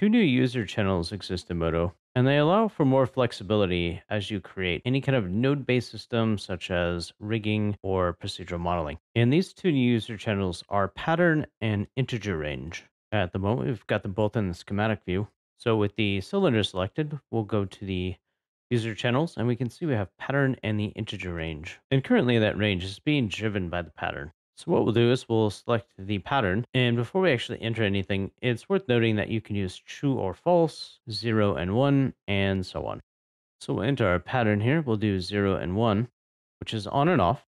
Two new user channels exist in Modo, and they allow for more flexibility as you create any kind of node based system, such as rigging or procedural modeling. And these two new user channels are pattern and integer range. At the moment, we've got them both in the schematic view. So with the cylinder selected, we'll go to the user channels, and we can see we have pattern and the integer range. And currently that range is being driven by the pattern. So what we'll do is we'll select the pattern. And before we actually enter anything, it's worth noting that you can use true or false, 0 and 1, and so on. So we'll enter our pattern here. We'll do 0 and 1, which is on and off.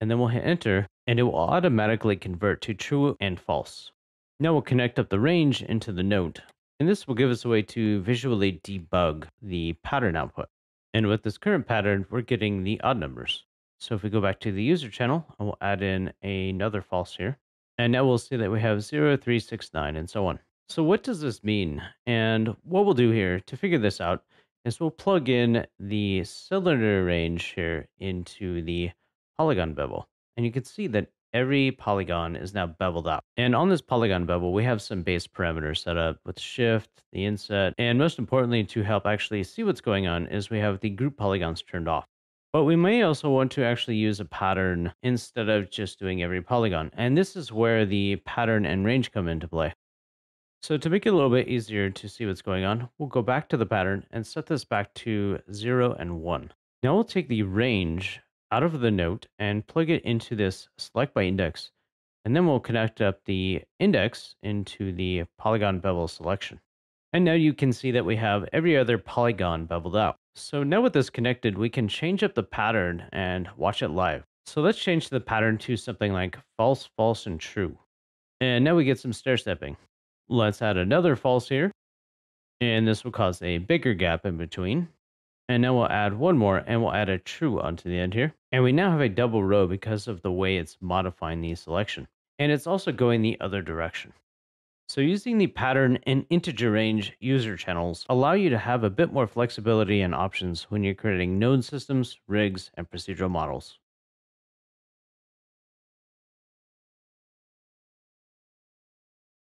And then we'll hit enter, and it will automatically convert to true and false. Now we'll connect up the range into the node. And this will give us a way to visually debug the pattern output. And with this current pattern, we're getting the odd numbers. So if we go back to the user channel, I will add in another false here. And now we'll see that we have 0369 and so on. So what does this mean? And what we'll do here to figure this out is we'll plug in the cylinder range here into the polygon bevel. And you can see that every polygon is now beveled out. And on this polygon bevel, we have some base parameters set up with shift, the inset, and most importantly to help actually see what's going on is we have the group polygons turned off. But we may also want to actually use a pattern instead of just doing every polygon. And this is where the pattern and range come into play. So to make it a little bit easier to see what's going on, we'll go back to the pattern and set this back to 0 and 1. Now we'll take the range out of the note and plug it into this select by index. And then we'll connect up the index into the polygon bevel selection. And now you can see that we have every other polygon beveled out. So now with this connected, we can change up the pattern and watch it live. So let's change the pattern to something like false, false, and true. And now we get some stair stepping. Let's add another false here. And this will cause a bigger gap in between. And now we'll add one more and we'll add a true onto the end here. And we now have a double row because of the way it's modifying the selection. And it's also going the other direction. So using the pattern and integer range user channels allow you to have a bit more flexibility and options when you're creating node systems, rigs, and procedural models.